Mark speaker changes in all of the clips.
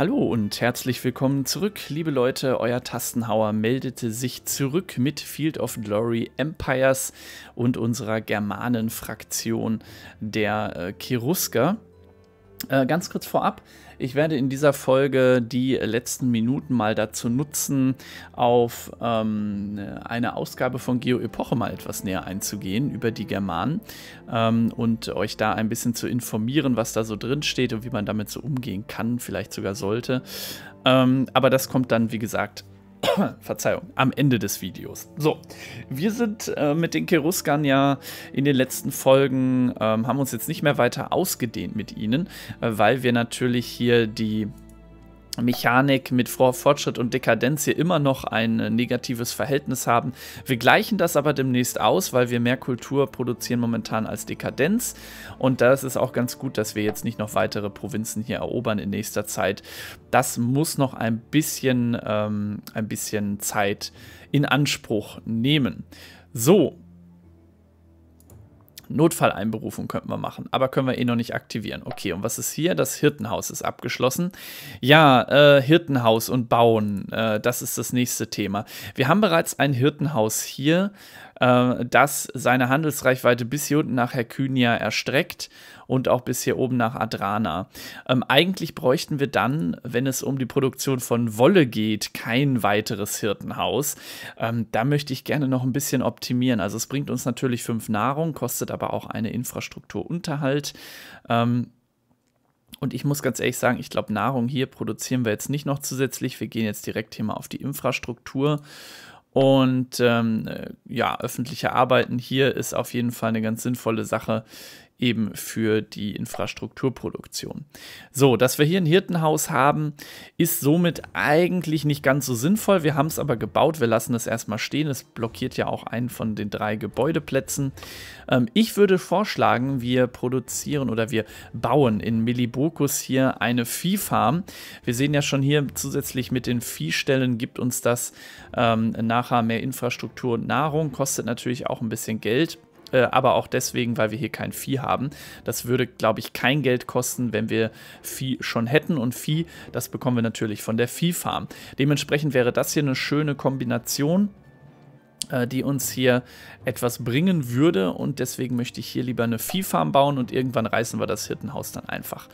Speaker 1: Hallo und herzlich willkommen zurück, liebe Leute. Euer Tastenhauer meldete sich zurück mit Field of Glory Empires und unserer Germanen-Fraktion der äh, Cherusker. Äh, ganz kurz vorab, ich werde in dieser Folge die letzten Minuten mal dazu nutzen, auf ähm, eine Ausgabe von Geo Epoche mal etwas näher einzugehen über die Germanen ähm, und euch da ein bisschen zu informieren, was da so drin steht und wie man damit so umgehen kann, vielleicht sogar sollte. Ähm, aber das kommt dann, wie gesagt, Verzeihung, am Ende des Videos. So, wir sind äh, mit den Keruskern ja in den letzten Folgen, ähm, haben uns jetzt nicht mehr weiter ausgedehnt mit ihnen, äh, weil wir natürlich hier die Mechanik mit Fortschritt und Dekadenz hier immer noch ein äh, negatives Verhältnis haben. Wir gleichen das aber demnächst aus, weil wir mehr Kultur produzieren momentan als Dekadenz. Und das ist auch ganz gut, dass wir jetzt nicht noch weitere Provinzen hier erobern in nächster Zeit. Das muss noch ein bisschen, ähm, ein bisschen Zeit in Anspruch nehmen. So, Notfalleinberufung könnten wir machen, aber können wir eh noch nicht aktivieren. Okay, und was ist hier? Das Hirtenhaus ist abgeschlossen. Ja, äh, Hirtenhaus und Bauen, äh, das ist das nächste Thema. Wir haben bereits ein Hirtenhaus hier äh, das seine Handelsreichweite bis hier unten nach Herkynia erstreckt und auch bis hier oben nach Adrana. Ähm, eigentlich bräuchten wir dann, wenn es um die Produktion von Wolle geht, kein weiteres Hirtenhaus. Ähm, da möchte ich gerne noch ein bisschen optimieren. Also es bringt uns natürlich fünf Nahrung, kostet aber auch eine Infrastrukturunterhalt. Ähm, und ich muss ganz ehrlich sagen, ich glaube, Nahrung hier produzieren wir jetzt nicht noch zusätzlich. Wir gehen jetzt direkt hier mal auf die Infrastruktur und ähm, äh, ja, öffentliche Arbeiten hier ist auf jeden Fall eine ganz sinnvolle Sache eben für die Infrastrukturproduktion. So, dass wir hier ein Hirtenhaus haben, ist somit eigentlich nicht ganz so sinnvoll. Wir haben es aber gebaut. Wir lassen es erstmal stehen. Es blockiert ja auch einen von den drei Gebäudeplätzen. Ähm, ich würde vorschlagen, wir produzieren oder wir bauen in Millibokus hier eine Viehfarm. Wir sehen ja schon hier zusätzlich mit den Viehstellen gibt uns das ähm, nachher mehr Infrastruktur und Nahrung. Kostet natürlich auch ein bisschen Geld. Äh, aber auch deswegen, weil wir hier kein Vieh haben. Das würde, glaube ich, kein Geld kosten, wenn wir Vieh schon hätten. Und Vieh, das bekommen wir natürlich von der Viehfarm. Dementsprechend wäre das hier eine schöne Kombination äh, die uns hier etwas bringen würde und deswegen möchte ich hier lieber eine Viehfarm bauen und irgendwann reißen wir das Hirtenhaus dann einfach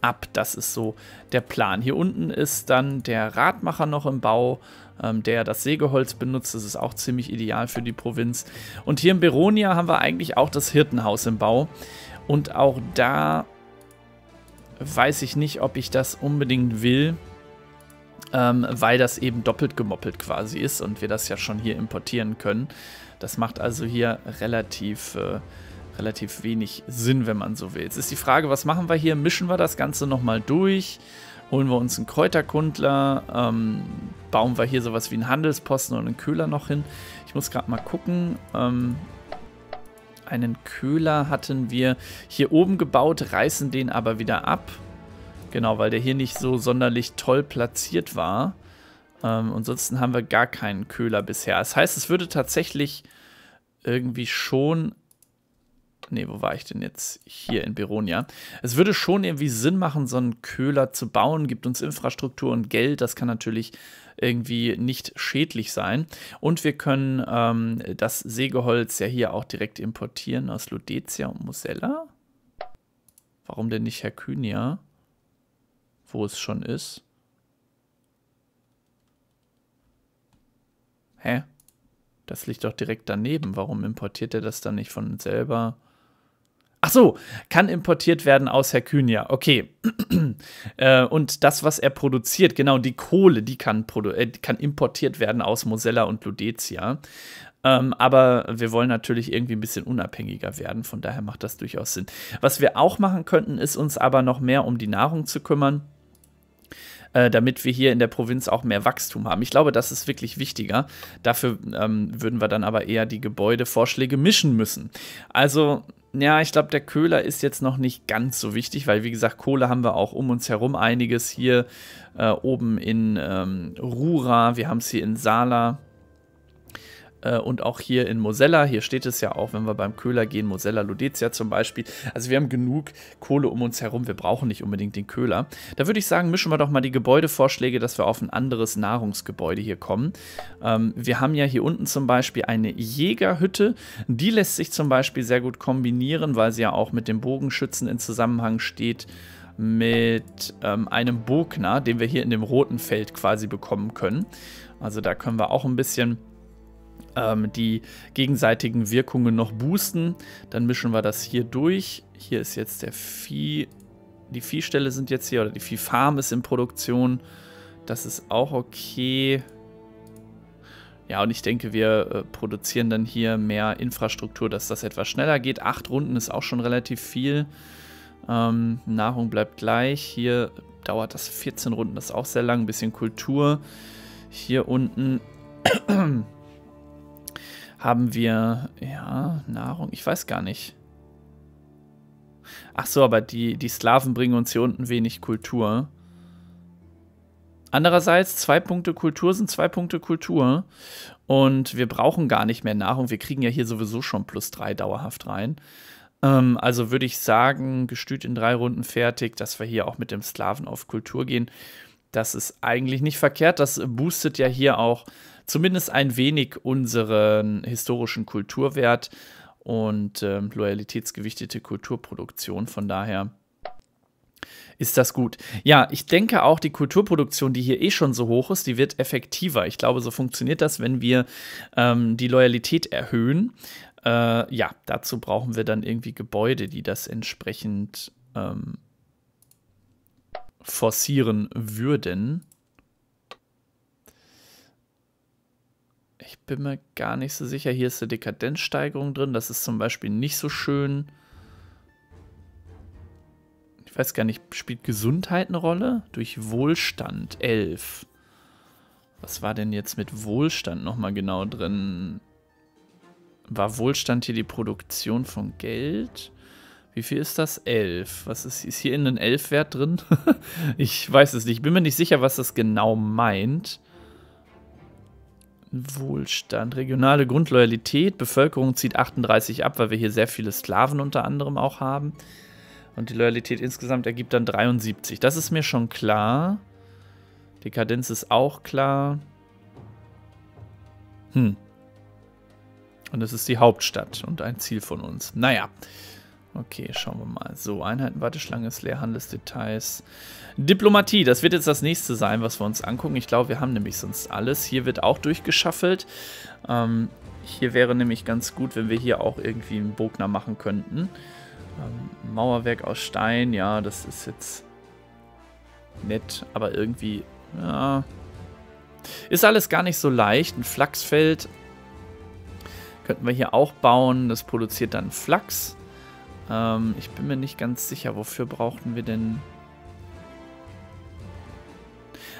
Speaker 1: ab. Das ist so der Plan. Hier unten ist dann der Radmacher noch im Bau, ähm, der das Sägeholz benutzt. Das ist auch ziemlich ideal für die Provinz. Und hier in Beronia haben wir eigentlich auch das Hirtenhaus im Bau. Und auch da weiß ich nicht, ob ich das unbedingt will. Ähm, weil das eben doppelt gemoppelt quasi ist und wir das ja schon hier importieren können. Das macht also hier relativ äh, relativ wenig Sinn, wenn man so will. Jetzt ist die Frage, was machen wir hier? Mischen wir das Ganze nochmal durch? Holen wir uns einen Kräuterkundler? Ähm, bauen wir hier sowas wie einen Handelsposten und einen Köhler noch hin? Ich muss gerade mal gucken. Ähm, einen Köhler hatten wir hier oben gebaut, reißen den aber wieder ab. Genau, weil der hier nicht so sonderlich toll platziert war. Ähm, ansonsten haben wir gar keinen Köhler bisher. Das heißt, es würde tatsächlich irgendwie schon Nee, wo war ich denn jetzt? Hier in Beronia. Es würde schon irgendwie Sinn machen, so einen Köhler zu bauen, gibt uns Infrastruktur und Geld. Das kann natürlich irgendwie nicht schädlich sein. Und wir können ähm, das Sägeholz ja hier auch direkt importieren aus Ludetia und Mosella. Warum denn nicht Herkynia? Wo es schon ist. Hä? Das liegt doch direkt daneben. Warum importiert er das dann nicht von selber? Ach so, kann importiert werden aus Herkynia. Okay. äh, und das, was er produziert, genau, die Kohle, die kann, produ äh, kann importiert werden aus Mosella und Ludetia. Ähm, aber wir wollen natürlich irgendwie ein bisschen unabhängiger werden, von daher macht das durchaus Sinn. Was wir auch machen könnten, ist uns aber noch mehr um die Nahrung zu kümmern äh, damit wir hier in der Provinz auch mehr Wachstum haben. Ich glaube, das ist wirklich wichtiger. Dafür ähm, würden wir dann aber eher die Gebäudevorschläge mischen müssen. Also ja, ich glaube, der Köhler ist jetzt noch nicht ganz so wichtig, weil wie gesagt, Kohle haben wir auch um uns herum einiges hier äh, oben in ähm, Rura, wir haben es hier in Sala, äh, und auch hier in Mosella. Hier steht es ja auch, wenn wir beim Köhler gehen, Mosella Ludezia zum Beispiel. Also wir haben genug Kohle um uns herum. Wir brauchen nicht unbedingt den Köhler. Da würde ich sagen, mischen wir doch mal die Gebäudevorschläge, dass wir auf ein anderes Nahrungsgebäude hier kommen. Ähm, wir haben ja hier unten zum Beispiel eine Jägerhütte. Die lässt sich zum Beispiel sehr gut kombinieren, weil sie ja auch mit dem Bogenschützen in Zusammenhang steht mit ähm, einem Bogner, den wir hier in dem roten Feld quasi bekommen können. Also da können wir auch ein bisschen ähm, die gegenseitigen Wirkungen noch boosten. Dann mischen wir das hier durch. Hier ist jetzt der Vieh. Die Viehstelle sind jetzt hier oder die Viehfarm ist in Produktion. Das ist auch okay. Ja, und ich denke, wir äh, produzieren dann hier mehr Infrastruktur, dass das etwas schneller geht. Acht Runden ist auch schon relativ viel. Ähm, Nahrung bleibt gleich. Hier dauert das 14 Runden, das ist auch sehr lang. Ein bisschen Kultur. Hier unten haben wir, ja, Nahrung, ich weiß gar nicht. Ach so, aber die, die Slaven bringen uns hier unten wenig Kultur. Andererseits, zwei Punkte Kultur sind zwei Punkte Kultur. Und wir brauchen gar nicht mehr Nahrung. Wir kriegen ja hier sowieso schon plus drei dauerhaft rein. Ähm, also würde ich sagen, Gestüt in drei Runden fertig, dass wir hier auch mit dem Slaven auf Kultur gehen. Das ist eigentlich nicht verkehrt. Das boostet ja hier auch zumindest ein wenig unseren historischen Kulturwert und äh, loyalitätsgewichtete Kulturproduktion. Von daher ist das gut. Ja, ich denke auch, die Kulturproduktion, die hier eh schon so hoch ist, die wird effektiver. Ich glaube, so funktioniert das, wenn wir ähm, die Loyalität erhöhen. Äh, ja, dazu brauchen wir dann irgendwie Gebäude, die das entsprechend ähm, forcieren würden. Ich bin mir gar nicht so sicher. Hier ist eine Dekadenzsteigerung drin. Das ist zum Beispiel nicht so schön. Ich weiß gar nicht, spielt Gesundheit eine Rolle? Durch Wohlstand 11. Was war denn jetzt mit Wohlstand nochmal genau drin? War Wohlstand hier die Produktion von Geld? Wie viel ist das? 11. Was ist, ist hier in den 11-Wert drin? ich weiß es nicht. Ich bin mir nicht sicher, was das genau meint. Wohlstand, regionale Grundloyalität, Bevölkerung zieht 38 ab, weil wir hier sehr viele Sklaven unter anderem auch haben. Und die Loyalität insgesamt ergibt dann 73. Das ist mir schon klar. Dekadenz ist auch klar. Hm. Und es ist die Hauptstadt und ein Ziel von uns. Naja. Okay, schauen wir mal. So, Einheiten, Warteschlange ist leer, Handelsdetails. Diplomatie, das wird jetzt das nächste sein, was wir uns angucken. Ich glaube, wir haben nämlich sonst alles. Hier wird auch durchgeschaffelt. Ähm, hier wäre nämlich ganz gut, wenn wir hier auch irgendwie einen Bogner machen könnten. Ähm, Mauerwerk aus Stein, ja, das ist jetzt nett, aber irgendwie, ja, ist alles gar nicht so leicht. Ein Flachsfeld könnten wir hier auch bauen. Das produziert dann Flachs. Ähm, ich bin mir nicht ganz sicher, wofür brauchten wir denn...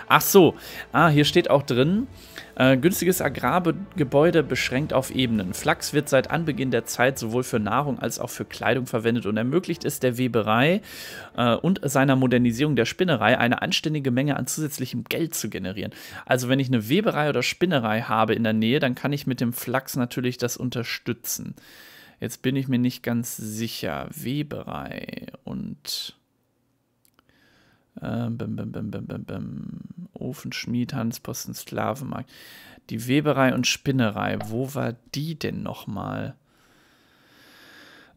Speaker 1: Ach so, ah, hier steht auch drin, äh, günstiges Agrargebäude beschränkt auf Ebenen. Flachs wird seit Anbeginn der Zeit sowohl für Nahrung als auch für Kleidung verwendet und ermöglicht es der Weberei äh, und seiner Modernisierung der Spinnerei eine anständige Menge an zusätzlichem Geld zu generieren. Also wenn ich eine Weberei oder Spinnerei habe in der Nähe, dann kann ich mit dem Flachs natürlich das unterstützen. Jetzt bin ich mir nicht ganz sicher. Weberei und äh, bim, bim, bim, bim, bim, bim. Ofenschmied, Hansposten, Sklavenmarkt. Die Weberei und Spinnerei, wo war die denn nochmal?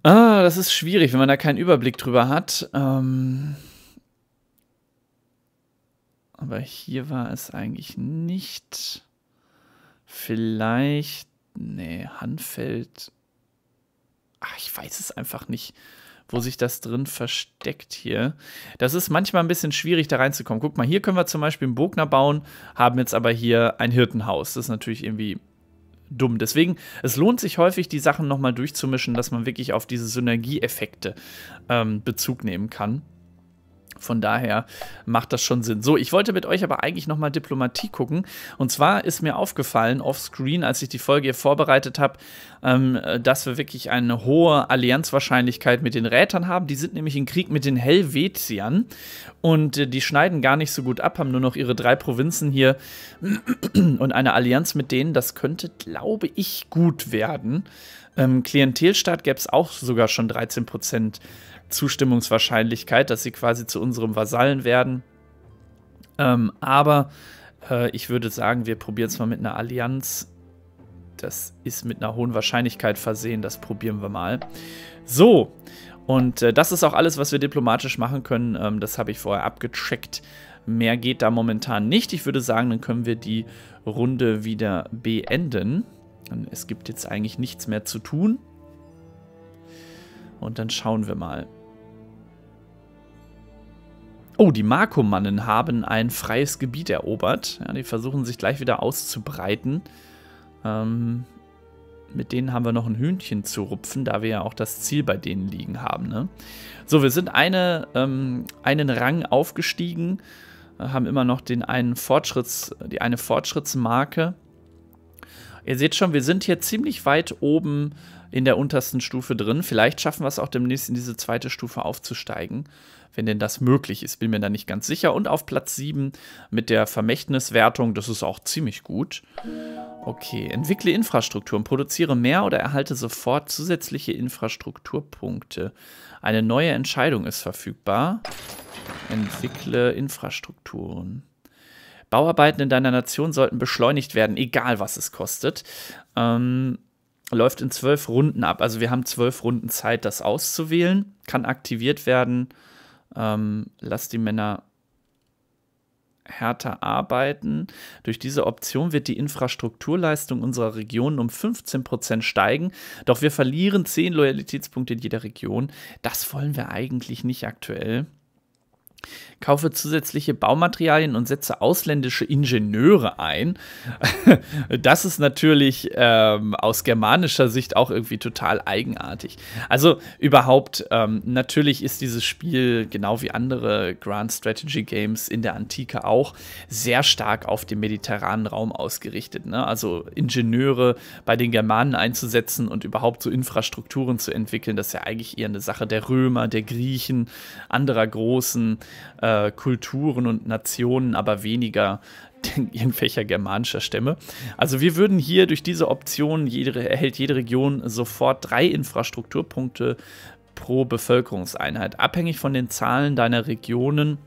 Speaker 1: Ah, das ist schwierig, wenn man da keinen Überblick drüber hat. Ähm aber hier war es eigentlich nicht. Vielleicht. Nee, Hanfeld, ach, ich weiß es einfach nicht, wo sich das drin versteckt hier. Das ist manchmal ein bisschen schwierig, da reinzukommen. Guck mal, hier können wir zum Beispiel einen Bogner bauen, haben jetzt aber hier ein Hirtenhaus. Das ist natürlich irgendwie dumm. Deswegen, es lohnt sich häufig, die Sachen nochmal durchzumischen, dass man wirklich auf diese Synergieeffekte ähm, Bezug nehmen kann. Von daher macht das schon Sinn. So, ich wollte mit euch aber eigentlich nochmal Diplomatie gucken. Und zwar ist mir aufgefallen, offscreen, als ich die Folge hier vorbereitet habe, ähm, dass wir wirklich eine hohe Allianzwahrscheinlichkeit mit den Rätern haben. Die sind nämlich im Krieg mit den Helvetiern und äh, die schneiden gar nicht so gut ab, haben nur noch ihre drei Provinzen hier und eine Allianz mit denen. Das könnte, glaube ich, gut werden. Ähm, Klientelstaat gäbe es auch sogar schon 13 Prozent Zustimmungswahrscheinlichkeit, dass sie quasi zu unserem Vasallen werden. Ähm, aber äh, ich würde sagen, wir probieren es mal mit einer Allianz. Das ist mit einer hohen Wahrscheinlichkeit versehen, das probieren wir mal. So, und äh, das ist auch alles, was wir diplomatisch machen können. Ähm, das habe ich vorher abgecheckt. Mehr geht da momentan nicht. Ich würde sagen, dann können wir die Runde wieder beenden. Es gibt jetzt eigentlich nichts mehr zu tun. Und dann schauen wir mal. Oh, die Markomannen haben ein freies Gebiet erobert. Ja, die versuchen sich gleich wieder auszubreiten. Ähm, mit denen haben wir noch ein Hühnchen zu rupfen, da wir ja auch das Ziel bei denen liegen haben. Ne? So, wir sind eine, ähm, einen Rang aufgestiegen, äh, haben immer noch den einen Fortschritts, die eine Fortschrittsmarke. Ihr seht schon, wir sind hier ziemlich weit oben in der untersten Stufe drin. Vielleicht schaffen wir es auch demnächst in diese zweite Stufe aufzusteigen, wenn denn das möglich ist. Bin mir da nicht ganz sicher. Und auf Platz 7 mit der Vermächtniswertung, das ist auch ziemlich gut. Okay, entwickle Infrastrukturen, produziere mehr oder erhalte sofort zusätzliche Infrastrukturpunkte. Eine neue Entscheidung ist verfügbar. Entwickle Infrastrukturen. Bauarbeiten in deiner Nation sollten beschleunigt werden, egal was es kostet. Ähm, läuft in zwölf Runden ab. Also wir haben zwölf Runden Zeit, das auszuwählen. Kann aktiviert werden. Ähm, lass die Männer härter arbeiten. Durch diese Option wird die Infrastrukturleistung unserer Region um 15% steigen, doch wir verlieren 10 Loyalitätspunkte in jeder Region. Das wollen wir eigentlich nicht aktuell. Kaufe zusätzliche Baumaterialien und setze ausländische Ingenieure ein. Das ist natürlich ähm, aus germanischer Sicht auch irgendwie total eigenartig. Also überhaupt, ähm, natürlich ist dieses Spiel, genau wie andere Grand Strategy Games in der Antike auch, sehr stark auf den mediterranen Raum ausgerichtet. Ne? Also Ingenieure bei den Germanen einzusetzen und überhaupt so Infrastrukturen zu entwickeln, das ist ja eigentlich eher eine Sache der Römer, der Griechen, anderer großen äh, Kulturen und Nationen, aber weniger irgendwelcher germanischer Stämme. Also wir würden hier durch diese Option, jede, erhält jede Region sofort drei Infrastrukturpunkte pro Bevölkerungseinheit. Abhängig von den Zahlen deiner Regionen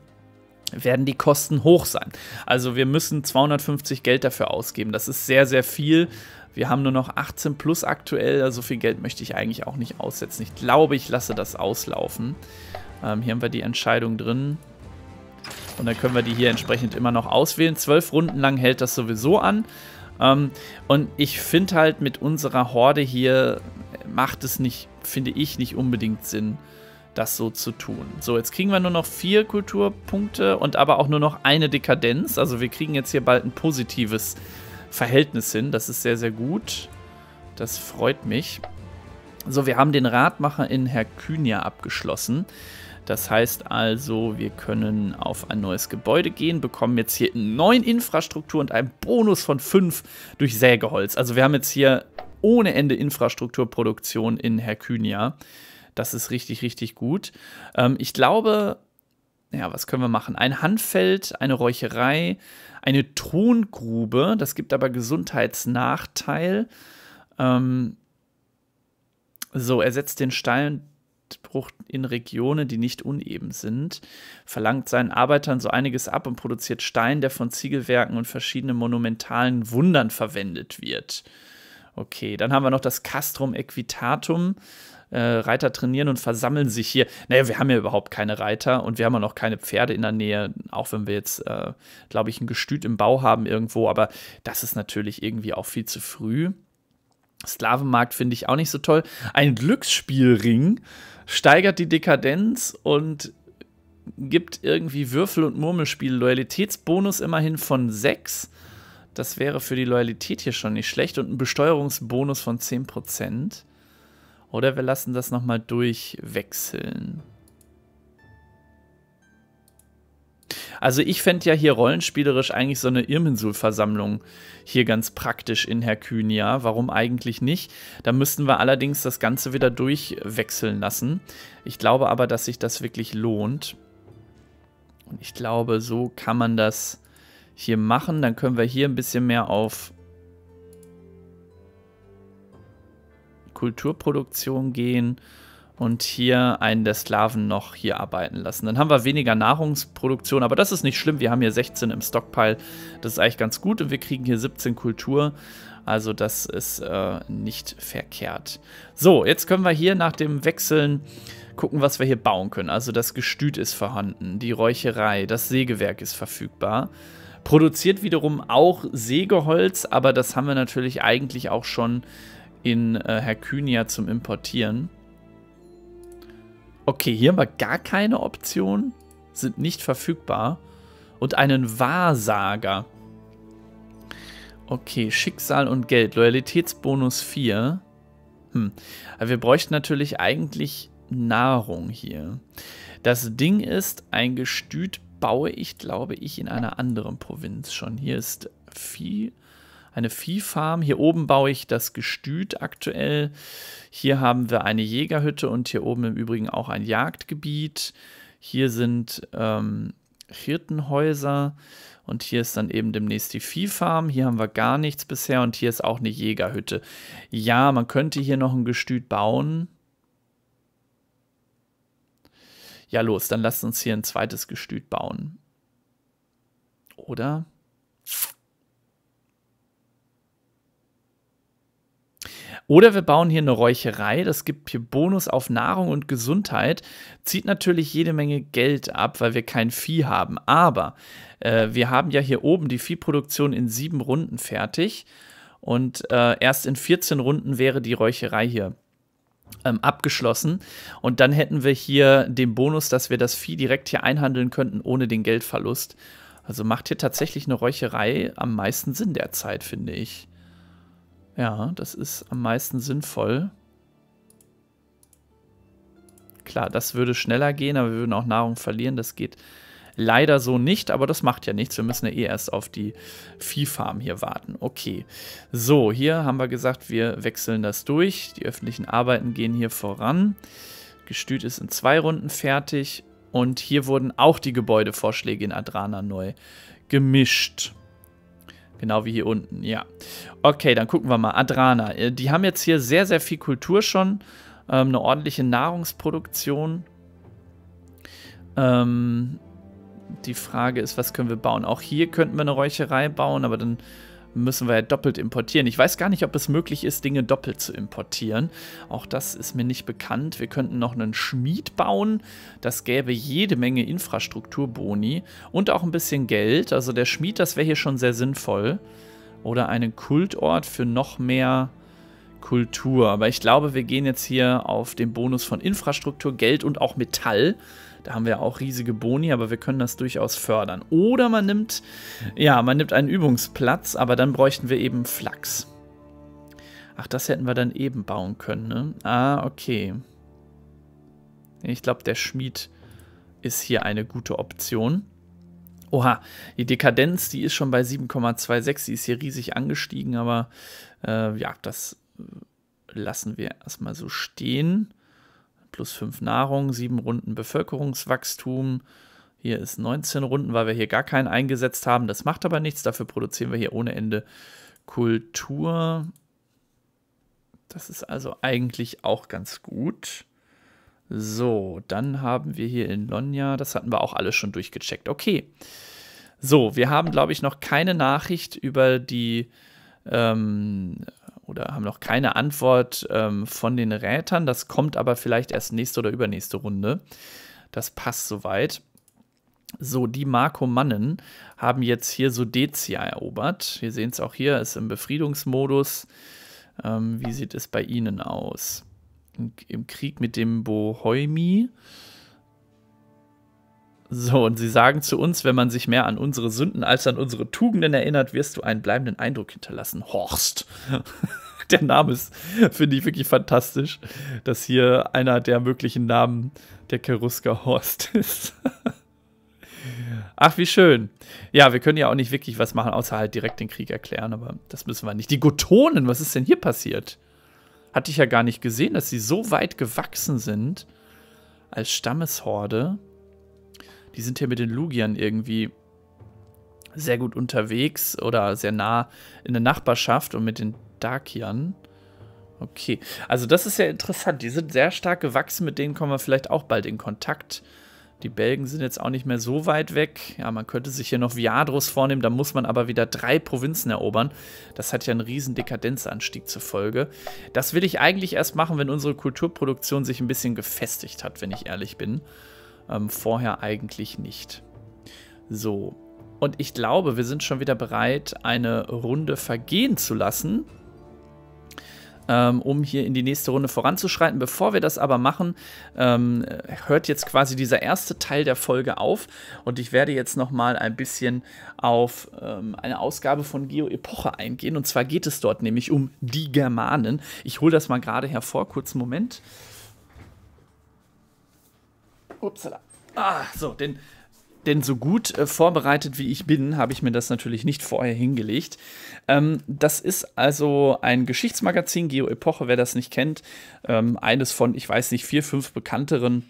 Speaker 1: werden die Kosten hoch sein. Also wir müssen 250 Geld dafür ausgeben. Das ist sehr, sehr viel. Wir haben nur noch 18 plus aktuell, also viel Geld möchte ich eigentlich auch nicht aussetzen. Ich glaube, ich lasse das auslaufen. Ähm, hier haben wir die Entscheidung drin. Und dann können wir die hier entsprechend immer noch auswählen. Zwölf Runden lang hält das sowieso an. Ähm, und ich finde halt mit unserer Horde hier macht es nicht, finde ich, nicht unbedingt Sinn, das so zu tun. So, jetzt kriegen wir nur noch vier Kulturpunkte und aber auch nur noch eine Dekadenz. Also wir kriegen jetzt hier bald ein positives Verhältnis hin. Das ist sehr, sehr gut. Das freut mich. So, wir haben den Radmacher in Herkynia abgeschlossen. Das heißt also, wir können auf ein neues Gebäude gehen, bekommen jetzt hier neun Infrastruktur und einen Bonus von fünf durch Sägeholz. Also wir haben jetzt hier ohne Ende Infrastrukturproduktion in Herkynia. Das ist richtig, richtig gut. Ähm, ich glaube, ja, was können wir machen? Ein Handfeld, eine Räucherei, eine Tongrube. Das gibt aber Gesundheitsnachteil. Ähm, so, ersetzt den steilen Schichtbruch in Regionen, die nicht uneben sind, verlangt seinen Arbeitern so einiges ab und produziert Stein, der von Ziegelwerken und verschiedenen monumentalen Wundern verwendet wird. Okay, dann haben wir noch das Castrum Equitatum. Äh, Reiter trainieren und versammeln sich hier. Naja, wir haben ja überhaupt keine Reiter und wir haben ja noch keine Pferde in der Nähe, auch wenn wir jetzt, äh, glaube ich, ein Gestüt im Bau haben irgendwo, aber das ist natürlich irgendwie auch viel zu früh. Sklavenmarkt finde ich auch nicht so toll. Ein Glücksspielring steigert die Dekadenz und gibt irgendwie Würfel- und Murmelspiel Loyalitätsbonus immerhin von 6. Das wäre für die Loyalität hier schon nicht schlecht und ein Besteuerungsbonus von 10%. Oder wir lassen das nochmal durchwechseln. Also ich fände ja hier rollenspielerisch eigentlich so eine Irminsul-Versammlung hier ganz praktisch in Herkynia. Warum eigentlich nicht? Da müssten wir allerdings das Ganze wieder durchwechseln lassen. Ich glaube aber, dass sich das wirklich lohnt. Und ich glaube, so kann man das hier machen. Dann können wir hier ein bisschen mehr auf Kulturproduktion gehen und hier einen der Sklaven noch hier arbeiten lassen. Dann haben wir weniger Nahrungsproduktion, aber das ist nicht schlimm. Wir haben hier 16 im Stockpile. Das ist eigentlich ganz gut und wir kriegen hier 17 Kultur. Also das ist äh, nicht verkehrt. So, jetzt können wir hier nach dem Wechseln gucken, was wir hier bauen können. Also das Gestüt ist vorhanden, die Räucherei, das Sägewerk ist verfügbar. Produziert wiederum auch Sägeholz, aber das haben wir natürlich eigentlich auch schon in äh, Herkynia zum Importieren. Okay, hier haben wir gar keine Option. Sind nicht verfügbar. Und einen Wahrsager. Okay, Schicksal und Geld. Loyalitätsbonus 4. Hm. Aber wir bräuchten natürlich eigentlich Nahrung hier. Das Ding ist, ein Gestüt baue ich, glaube ich, in einer anderen Provinz schon. Hier ist Vieh eine Viehfarm. Hier oben baue ich das Gestüt aktuell. Hier haben wir eine Jägerhütte und hier oben im Übrigen auch ein Jagdgebiet. Hier sind ähm, Hirtenhäuser und hier ist dann eben demnächst die Viehfarm. Hier haben wir gar nichts bisher und hier ist auch eine Jägerhütte. Ja, man könnte hier noch ein Gestüt bauen. Ja, los, dann lasst uns hier ein zweites Gestüt bauen. Oder? Oder wir bauen hier eine Räucherei, das gibt hier Bonus auf Nahrung und Gesundheit, zieht natürlich jede Menge Geld ab, weil wir kein Vieh haben. Aber äh, wir haben ja hier oben die Viehproduktion in sieben Runden fertig und äh, erst in 14 Runden wäre die Räucherei hier ähm, abgeschlossen. Und dann hätten wir hier den Bonus, dass wir das Vieh direkt hier einhandeln könnten, ohne den Geldverlust. Also macht hier tatsächlich eine Räucherei am meisten Sinn derzeit, finde ich. Ja, das ist am meisten sinnvoll. Klar, das würde schneller gehen, aber wir würden auch Nahrung verlieren. Das geht leider so nicht, aber das macht ja nichts. Wir müssen ja eh erst auf die Viehfarm hier warten. Okay, so, hier haben wir gesagt, wir wechseln das durch. Die öffentlichen Arbeiten gehen hier voran. Gestüt ist in zwei Runden fertig. Und hier wurden auch die Gebäudevorschläge in Adrana neu gemischt. Genau wie hier unten, ja. Okay, dann gucken wir mal. Adrana. Äh, die haben jetzt hier sehr, sehr viel Kultur schon. Ähm, eine ordentliche Nahrungsproduktion. Ähm, die Frage ist, was können wir bauen? Auch hier könnten wir eine Räucherei bauen, aber dann müssen wir ja doppelt importieren. Ich weiß gar nicht, ob es möglich ist, Dinge doppelt zu importieren. Auch das ist mir nicht bekannt. Wir könnten noch einen Schmied bauen. Das gäbe jede Menge Infrastrukturboni und auch ein bisschen Geld. Also der Schmied, das wäre hier schon sehr sinnvoll. Oder einen Kultort für noch mehr Kultur. Aber ich glaube, wir gehen jetzt hier auf den Bonus von Infrastruktur, Geld und auch Metall. Da haben wir auch riesige Boni, aber wir können das durchaus fördern. Oder man nimmt, ja, man nimmt einen Übungsplatz, aber dann bräuchten wir eben Flachs. Ach, das hätten wir dann eben bauen können, ne? Ah, okay. Ich glaube, der Schmied ist hier eine gute Option. Oha, die Dekadenz, die ist schon bei 7,26, die ist hier riesig angestiegen, aber äh, ja, das äh, lassen wir erstmal so stehen plus 5 Nahrung, 7 Runden Bevölkerungswachstum. Hier ist 19 Runden, weil wir hier gar keinen eingesetzt haben. Das macht aber nichts. Dafür produzieren wir hier ohne Ende Kultur. Das ist also eigentlich auch ganz gut. So, dann haben wir hier in Lonja, das hatten wir auch alles schon durchgecheckt. Okay. So, wir haben, glaube ich, noch keine Nachricht über die ähm, oder haben noch keine Antwort ähm, von den Rätern. Das kommt aber vielleicht erst nächste oder übernächste Runde. Das passt soweit. So, die Markomannen haben jetzt hier Sudetia erobert. Wir sehen es auch hier, ist im Befriedungsmodus. Ähm, wie sieht es bei ihnen aus? Im, Krieg mit dem Bohemi so, und sie sagen zu uns, wenn man sich mehr an unsere Sünden als an unsere Tugenden erinnert, wirst du einen bleibenden Eindruck hinterlassen. Horst. der Name ist, finde ich, wirklich fantastisch, dass hier einer der möglichen Namen der Kerusker Horst ist. Ach, wie schön. Ja, wir können ja auch nicht wirklich was machen, außer halt direkt den Krieg erklären, aber das müssen wir nicht. Die Gotonen, was ist denn hier passiert? Hatte ich ja gar nicht gesehen, dass sie so weit gewachsen sind als Stammeshorde. Die sind hier mit den Lugiern irgendwie sehr gut unterwegs oder sehr nah in der Nachbarschaft und mit den Dakian. Okay, also das ist ja interessant. Die sind sehr stark gewachsen, mit denen kommen wir vielleicht auch bald in Kontakt. Die Belgen sind jetzt auch nicht mehr so weit weg. Ja, man könnte sich hier noch Viadros vornehmen, da muss man aber wieder drei Provinzen erobern. Das hat ja einen riesen Dekadenzanstieg zur Folge. Das will ich eigentlich erst machen, wenn unsere Kulturproduktion sich ein bisschen gefestigt hat, wenn ich ehrlich bin. Ähm, vorher eigentlich nicht. So. Und ich glaube, wir sind schon wieder bereit, eine Runde vergehen zu lassen ähm, um hier in die nächste Runde voranzuschreiten. Bevor wir das aber machen, ähm, hört jetzt quasi dieser erste Teil der Folge auf und ich werde jetzt nochmal ein bisschen auf ähm, eine Ausgabe von Geo Epoche eingehen. Und zwar geht es dort nämlich um die Germanen. Ich hole das mal gerade hervor, kurzen Moment. Upsala. Ah, so, denn, denn so gut äh, vorbereitet wie ich bin, habe ich mir das natürlich nicht vorher hingelegt. Ähm, das ist also ein Geschichtsmagazin, Geo Epoche, wer das nicht kennt. Ähm, eines von, ich weiß nicht, vier, fünf bekannteren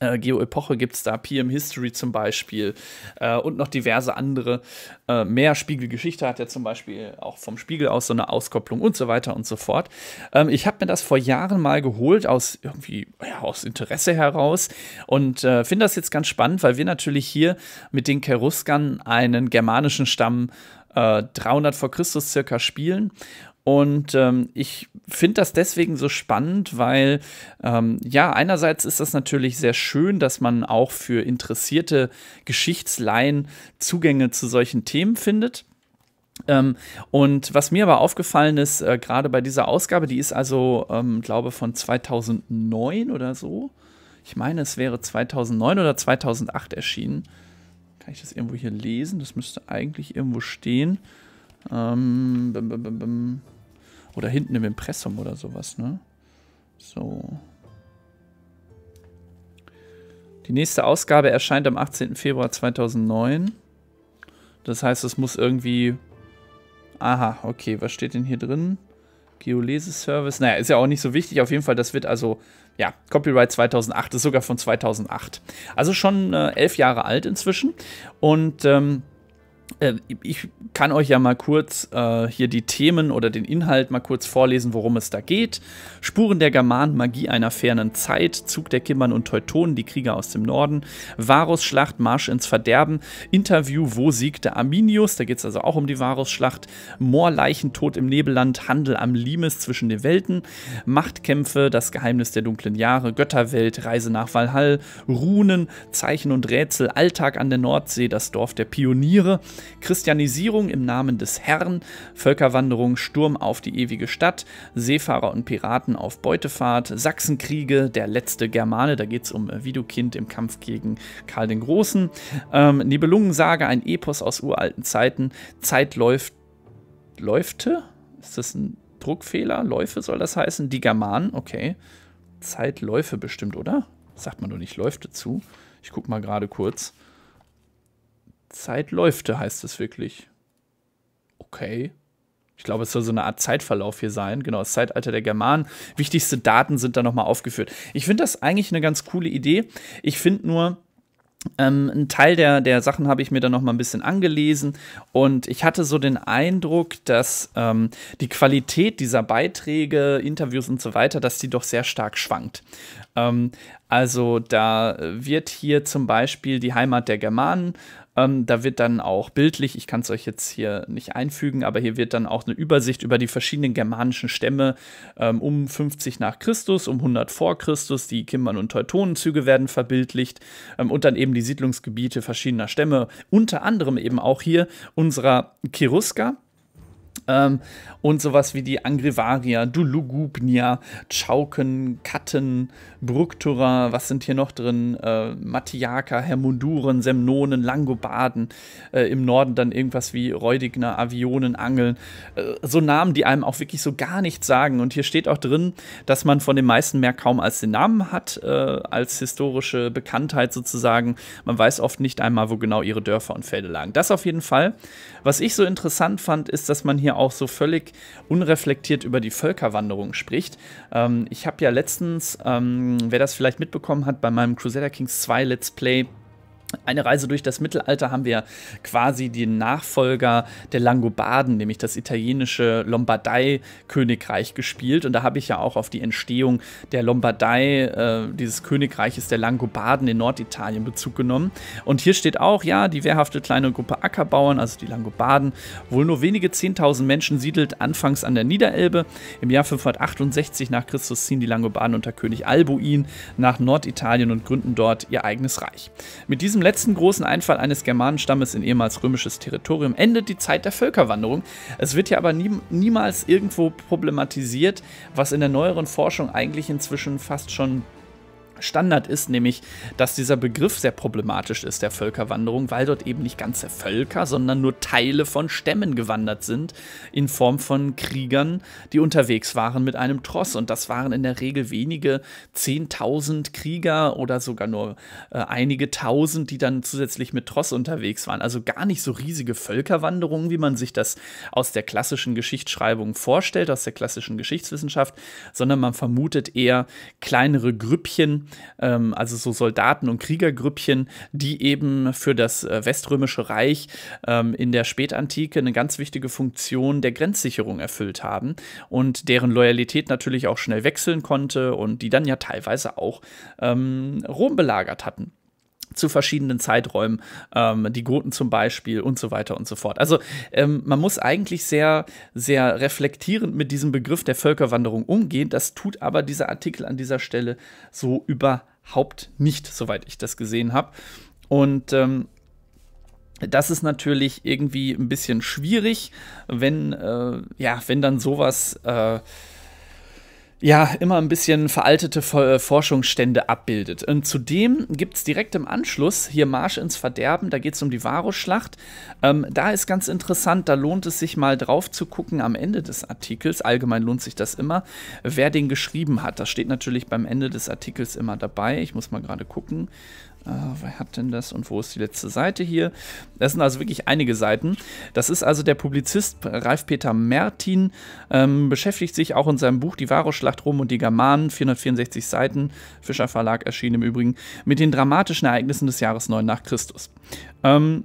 Speaker 1: äh, Geo-Epoche gibt es da, PM History zum Beispiel äh, und noch diverse andere. Äh, mehr Spiegelgeschichte hat ja zum Beispiel auch vom Spiegel aus so eine Auskopplung und so weiter und so fort. Ähm, ich habe mir das vor Jahren mal geholt, aus irgendwie ja, aus Interesse heraus und äh, finde das jetzt ganz spannend, weil wir natürlich hier mit den Keruskern einen germanischen Stamm 300 äh, vor Christus circa spielen und ähm, ich finde das deswegen so spannend, weil ähm, ja, einerseits ist das natürlich sehr schön, dass man auch für interessierte Geschichtsleihen Zugänge zu solchen Themen findet. Ähm, und was mir aber aufgefallen ist, äh, gerade bei dieser Ausgabe, die ist also, ähm, glaube von 2009 oder so. Ich meine, es wäre 2009 oder 2008 erschienen. Kann ich das irgendwo hier lesen? Das müsste eigentlich irgendwo stehen. Ähm, bim, bim, bim, oder hinten im Impressum oder sowas, ne? So. Die nächste Ausgabe erscheint am 18. Februar 2009. Das heißt, es muss irgendwie... Aha, okay, was steht denn hier drin? Geolese-Service. Naja, ist ja auch nicht so wichtig. Auf jeden Fall, das wird also, ja, Copyright 2008, ist sogar von 2008. Also schon äh, elf Jahre alt inzwischen. Und ähm, äh, ich kann euch ja mal kurz äh, hier die Themen oder den Inhalt mal kurz vorlesen, worum es da geht. Spuren der Germanen, Magie einer fernen Zeit, Zug der Kimmern und Teutonen, die Krieger aus dem Norden, Varusschlacht, Marsch ins Verderben, Interview, wo siegte Arminius, da geht es also auch um die Varusschlacht, Moorleichentod im Nebelland, Handel am Limes zwischen den Welten, Machtkämpfe, das Geheimnis der dunklen Jahre, Götterwelt, Reise nach Valhall, Runen, Zeichen und Rätsel, Alltag an der Nordsee, das Dorf der Pioniere, Christianisierung im Namen des Herrn, Völkerwanderung, Sturm auf die ewige Stadt, Seefahrer und Piraten auf Beutefahrt, Sachsenkriege, der letzte Germane, da geht es um äh, Widukind im Kampf gegen Karl den Großen, ähm, Nibelungensage, ein Epos aus uralten Zeiten, Zeit läuft, läufte? Ist das ein Druckfehler? Läufe soll das heißen? Die Germanen, okay. Zeitläufe bestimmt, oder? Sagt man doch nicht Läufe zu. Ich guck mal gerade kurz. Zeit läufte, heißt es wirklich. Okay. Ich glaube, es soll so eine Art Zeitverlauf hier sein. Genau, das Zeitalter der Germanen. Wichtigste Daten sind da nochmal aufgeführt. Ich finde das eigentlich eine ganz coole Idee. Ich finde nur, ähm, ein Teil der, der Sachen habe ich mir dann nochmal ein bisschen angelesen und ich hatte so den Eindruck, dass ähm, die Qualität dieser Beiträge, Interviews und so weiter, dass die doch sehr stark schwankt. Ähm, also da äh, wird hier zum Beispiel die Heimat der Germanen ähm, da wird dann auch bildlich, ich kann es euch jetzt hier nicht einfügen, aber hier wird dann auch eine Übersicht über die verschiedenen germanischen Stämme ähm, um 50 nach Christus, um 100 vor Christus, die Kimmern- und Teutonenzüge werden verbildlicht ähm, und dann eben die Siedlungsgebiete verschiedener Stämme, unter anderem eben auch hier unserer Cherusker ähm, und sowas wie die Angrivaria, Dulugubnia, Chauken, Katten, Bruktura, was sind hier noch drin? Äh, Matiaka, Hermunduren, Semnonen, Langobarden, äh, im Norden dann irgendwas wie Reudigner, Avionen, Angeln. Äh, so Namen, die einem auch wirklich so gar nichts sagen. Und hier steht auch drin, dass man von den meisten mehr kaum als den Namen hat, äh, als historische Bekanntheit sozusagen. Man weiß oft nicht einmal, wo genau ihre Dörfer und Felder lagen. Das auf jeden Fall. Was ich so interessant fand, ist, dass man hier auch so völlig unreflektiert über die Völkerwanderung spricht. Ähm, ich habe ja letztens, ähm, wer das vielleicht mitbekommen hat, bei meinem Crusader Kings 2 Let's Play eine Reise durch das Mittelalter haben wir quasi den Nachfolger der Langobarden, nämlich das italienische Lombardei-Königreich gespielt. Und da habe ich ja auch auf die Entstehung der Lombardei, äh, dieses Königreiches der Langobarden in Norditalien Bezug genommen. Und hier steht auch, ja, die wehrhafte kleine Gruppe Ackerbauern, also die Langobarden, wohl nur wenige 10.000 Menschen siedelt anfangs an der Niederelbe. Im Jahr 568 nach Christus ziehen die Langobarden unter König Albuin nach Norditalien und gründen dort ihr eigenes Reich. Mit diesem letzten großen Einfall eines Germanenstammes in ehemals römisches Territorium endet die Zeit der Völkerwanderung. Es wird ja aber nie, niemals irgendwo problematisiert, was in der neueren Forschung eigentlich inzwischen fast schon Standard ist, nämlich dass dieser Begriff sehr problematisch ist der Völkerwanderung, weil dort eben nicht ganze Völker, sondern nur Teile von Stämmen gewandert sind, in Form von Kriegern, die unterwegs waren mit einem Tross. Und das waren in der Regel wenige 10.000 Krieger oder sogar nur äh, einige Tausend, die dann zusätzlich mit Tross unterwegs waren. Also gar nicht so riesige Völkerwanderungen, wie man sich das aus der klassischen Geschichtsschreibung vorstellt, aus der klassischen Geschichtswissenschaft, sondern man vermutet eher kleinere Grüppchen, ähm, also so Soldaten- und Kriegergrüppchen, die eben für das äh, Weströmische Reich ähm, in der Spätantike eine ganz wichtige Funktion der Grenzsicherung erfüllt haben und deren Loyalität natürlich auch schnell wechseln konnte und die dann ja teilweise auch ähm, Rom belagert hatten zu verschiedenen Zeiträumen, ähm, die Goten zum Beispiel und so weiter und so fort. Also ähm, man muss eigentlich sehr, sehr reflektierend mit diesem Begriff der Völkerwanderung umgehen. Das tut aber dieser Artikel an dieser Stelle so überhaupt nicht, soweit ich das gesehen habe. Und ähm, das ist natürlich irgendwie ein bisschen schwierig, wenn, äh, ja, wenn dann sowas äh, ja, immer ein bisschen veraltete äh, Forschungsstände abbildet. Und zudem gibt es direkt im Anschluss hier Marsch ins Verderben, da geht es um die Varusschlacht. Ähm, da ist ganz interessant, da lohnt es sich mal drauf zu gucken am Ende des Artikels. Allgemein lohnt sich das immer, wer den geschrieben hat. Das steht natürlich beim Ende des Artikels immer dabei. Ich muss mal gerade gucken. Uh, wer hat denn das und wo ist die letzte Seite hier? Das sind also wirklich einige Seiten. Das ist also der Publizist Ralf-Peter Mertin, ähm, beschäftigt sich auch in seinem Buch Die Varusschlacht Rom und die Germanen, 464 Seiten, Fischer Verlag erschienen im Übrigen, mit den dramatischen Ereignissen des Jahres 9 nach Christus. Ähm,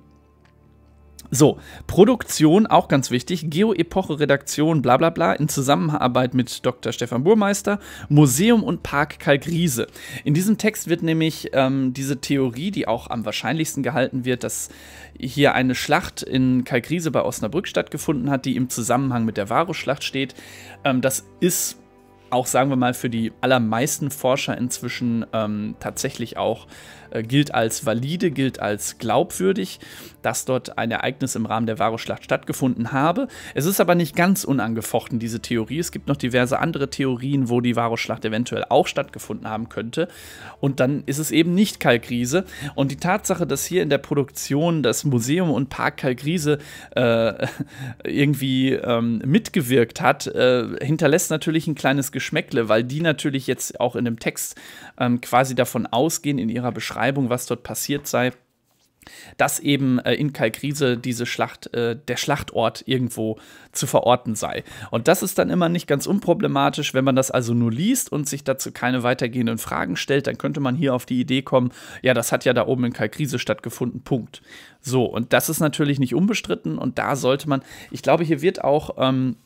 Speaker 1: so, Produktion, auch ganz wichtig, Geo-Epoche, Redaktion, bla bla bla, in Zusammenarbeit mit Dr. Stefan Burmeister, Museum und Park Kalkriese. In diesem Text wird nämlich ähm, diese Theorie, die auch am wahrscheinlichsten gehalten wird, dass hier eine Schlacht in Kalkriese bei Osnabrück stattgefunden hat, die im Zusammenhang mit der Varusschlacht steht, ähm, das ist auch, sagen wir mal, für die allermeisten Forscher inzwischen ähm, tatsächlich auch äh, gilt als valide, gilt als glaubwürdig, dass dort ein Ereignis im Rahmen der Varusschlacht stattgefunden habe. Es ist aber nicht ganz unangefochten, diese Theorie. Es gibt noch diverse andere Theorien, wo die Varusschlacht eventuell auch stattgefunden haben könnte. Und dann ist es eben nicht Kalkriese. Und die Tatsache, dass hier in der Produktion das Museum und Park Kalkriese äh, irgendwie ähm, mitgewirkt hat, äh, hinterlässt natürlich ein kleines Geschmäckle, weil die natürlich jetzt auch in dem Text ähm, quasi davon ausgehen, in ihrer Beschreibung, Beschreibung, was dort passiert sei, dass eben äh, in Kalkrise diese Schlacht, äh, der Schlachtort irgendwo zu verorten sei. Und das ist dann immer nicht ganz unproblematisch, wenn man das also nur liest und sich dazu keine weitergehenden Fragen stellt, dann könnte man hier auf die Idee kommen, ja, das hat ja da oben in Kalkrise stattgefunden, Punkt. So, und das ist natürlich nicht unbestritten und da sollte man, ich glaube, hier wird auch. Ähm,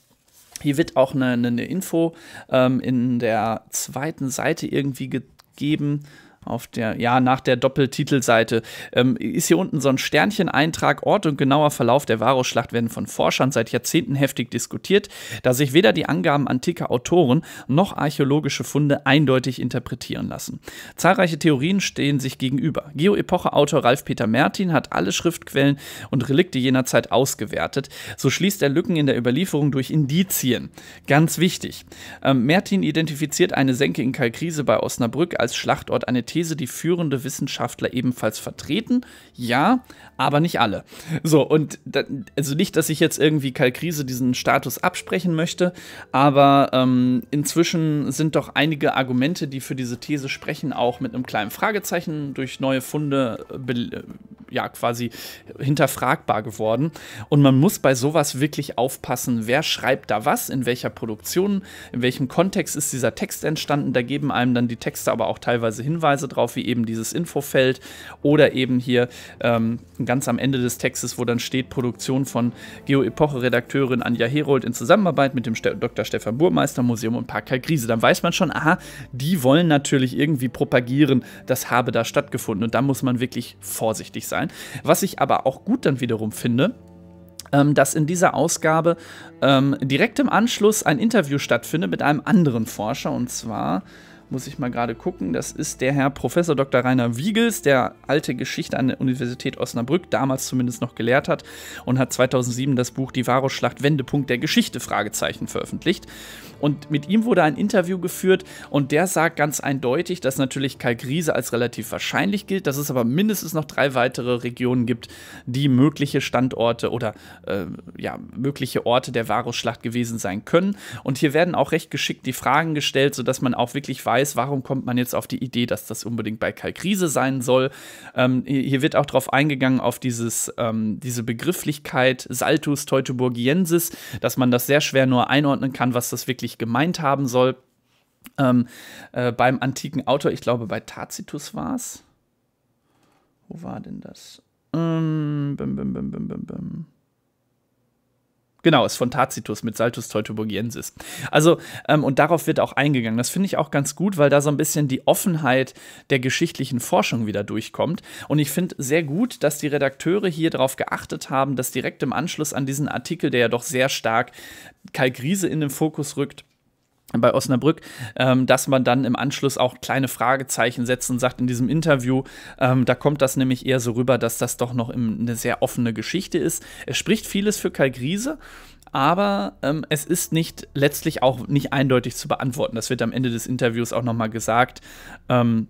Speaker 1: hier wird auch eine, eine Info ähm, in der zweiten Seite irgendwie gegeben auf der, ja, nach der Doppeltitelseite, ähm, ist hier unten so ein Sternchen-Eintrag. Ort und genauer Verlauf der Varusschlacht werden von Forschern seit Jahrzehnten heftig diskutiert, da sich weder die Angaben antiker Autoren noch archäologische Funde eindeutig interpretieren lassen. Zahlreiche Theorien stehen sich gegenüber. Geo-Epoche-Autor Ralf-Peter Mertin hat alle Schriftquellen und Relikte jener Zeit ausgewertet. So schließt er Lücken in der Überlieferung durch Indizien. Ganz wichtig. Ähm, Mertin identifiziert eine Senke in Kalkrise bei Osnabrück als Schlachtort eine These, die führende Wissenschaftler ebenfalls vertreten. Ja, aber nicht alle. So, und da, also nicht, dass ich jetzt irgendwie Kalkrise diesen Status absprechen möchte, aber ähm, inzwischen sind doch einige Argumente, die für diese These sprechen, auch mit einem kleinen Fragezeichen durch neue Funde äh, ja quasi hinterfragbar geworden. Und man muss bei sowas wirklich aufpassen, wer schreibt da was, in welcher Produktion, in welchem Kontext ist dieser Text entstanden. Da geben einem dann die Texte aber auch teilweise Hinweise drauf, wie eben dieses Infofeld oder eben hier ähm, ganz am Ende des Textes, wo dann steht Produktion von Geo-Epoche-Redakteurin Anja Herold in Zusammenarbeit mit dem Ste Dr. Stefan Burmeister Museum und Park Kalkriese. Dann weiß man schon, aha, die wollen natürlich irgendwie propagieren, das habe da stattgefunden. Und da muss man wirklich vorsichtig sein. Kerlen. Was ich aber auch gut dann wiederum finde, ähm, dass in dieser Ausgabe ähm, direkt im Anschluss ein Interview stattfindet mit einem anderen Forscher und zwar muss ich mal gerade gucken. Das ist der Herr Professor Dr. Rainer Wiegels, der alte Geschichte an der Universität Osnabrück damals zumindest noch gelehrt hat und hat 2007 das Buch Die Varusschlacht Wendepunkt der Geschichte Fragezeichen veröffentlicht. Und mit ihm wurde ein Interview geführt und der sagt ganz eindeutig, dass natürlich Kalkriese als relativ wahrscheinlich gilt, dass es aber mindestens noch drei weitere Regionen gibt, die mögliche Standorte oder äh, ja, mögliche Orte der Varusschlacht gewesen sein können. Und hier werden auch recht geschickt die Fragen gestellt, sodass man auch wirklich weiß, warum kommt man jetzt auf die Idee, dass das unbedingt bei Kalkriese sein soll. Ähm, hier wird auch darauf eingegangen, auf dieses, ähm, diese Begrifflichkeit Saltus Teutoburgiensis, dass man das sehr schwer nur einordnen kann, was das wirklich eigentlich gemeint haben soll. Ähm, äh, beim antiken Autor, ich glaube bei Tacitus war es. Wo war denn das? Ähm, bim, bim, bim, bim, bim, bim. Genau, ist von Tacitus mit Saltus Teutoburgiensis. Also, ähm, und darauf wird auch eingegangen. Das finde ich auch ganz gut, weil da so ein bisschen die Offenheit der geschichtlichen Forschung wieder durchkommt. Und ich finde sehr gut, dass die Redakteure hier darauf geachtet haben, dass direkt im Anschluss an diesen Artikel, der ja doch sehr stark Kalkriese in den Fokus rückt, bei Osnabrück, ähm, dass man dann im Anschluss auch kleine Fragezeichen setzt und sagt in diesem Interview, ähm, da kommt das nämlich eher so rüber, dass das doch noch im, eine sehr offene Geschichte ist. Es spricht vieles für Karl Griese, aber ähm, es ist nicht letztlich auch nicht eindeutig zu beantworten. Das wird am Ende des Interviews auch nochmal gesagt. Ähm,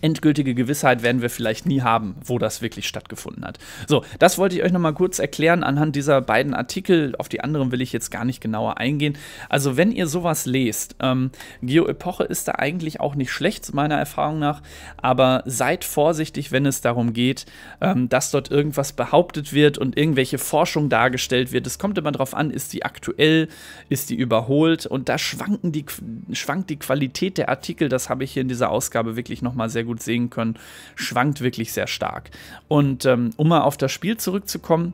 Speaker 1: endgültige Gewissheit werden wir vielleicht nie haben, wo das wirklich stattgefunden hat. So, das wollte ich euch nochmal kurz erklären anhand dieser beiden Artikel. Auf die anderen will ich jetzt gar nicht genauer eingehen. Also, wenn ihr sowas lest, ähm, geo ist da eigentlich auch nicht schlecht, meiner Erfahrung nach, aber seid vorsichtig, wenn es darum geht, ähm, dass dort irgendwas behauptet wird und irgendwelche Forschung dargestellt wird. Es kommt immer darauf an, ist die aktuell, ist die überholt und da schwanken die, schwankt die Qualität der Artikel. Das habe ich hier in dieser Ausgabe wirklich nochmal sehr sehr gut sehen können, schwankt wirklich sehr stark. Und ähm, um mal auf das Spiel zurückzukommen,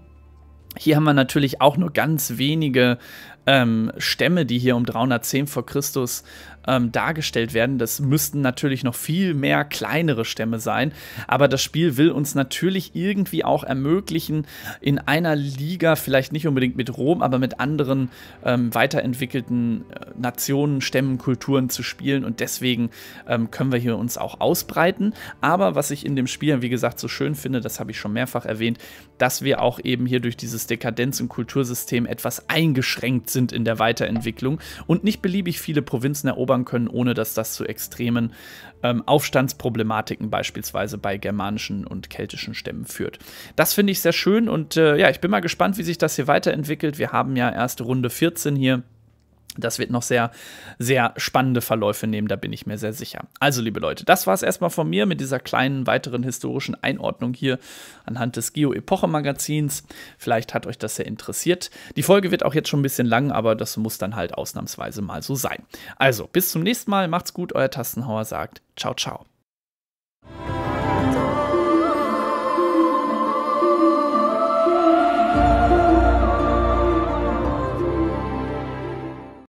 Speaker 1: hier haben wir natürlich auch nur ganz wenige ähm, Stämme, die hier um 310 vor Christus ähm, dargestellt werden. Das müssten natürlich noch viel mehr kleinere Stämme sein. Aber das Spiel will uns natürlich irgendwie auch ermöglichen, in einer Liga, vielleicht nicht unbedingt mit Rom, aber mit anderen ähm, weiterentwickelten äh, Nationen, Stämmen, Kulturen zu spielen. Und deswegen ähm, können wir hier uns auch ausbreiten. Aber was ich in dem Spiel, wie gesagt, so schön finde, das habe ich schon mehrfach erwähnt, dass wir auch eben hier durch dieses Dekadenz- und Kultursystem etwas eingeschränkt sind sind in der Weiterentwicklung und nicht beliebig viele Provinzen erobern können, ohne dass das zu extremen ähm, Aufstandsproblematiken beispielsweise bei germanischen und keltischen Stämmen führt. Das finde ich sehr schön und äh, ja, ich bin mal gespannt, wie sich das hier weiterentwickelt. Wir haben ja erste Runde 14 hier. Das wird noch sehr, sehr spannende Verläufe nehmen, da bin ich mir sehr sicher. Also, liebe Leute, das war es erstmal von mir mit dieser kleinen weiteren historischen Einordnung hier anhand des Geo-Epoche-Magazins. Vielleicht hat euch das sehr interessiert. Die Folge wird auch jetzt schon ein bisschen lang, aber das muss dann halt ausnahmsweise mal so sein. Also, bis zum nächsten Mal, macht's gut, euer Tastenhauer sagt. Ciao, ciao.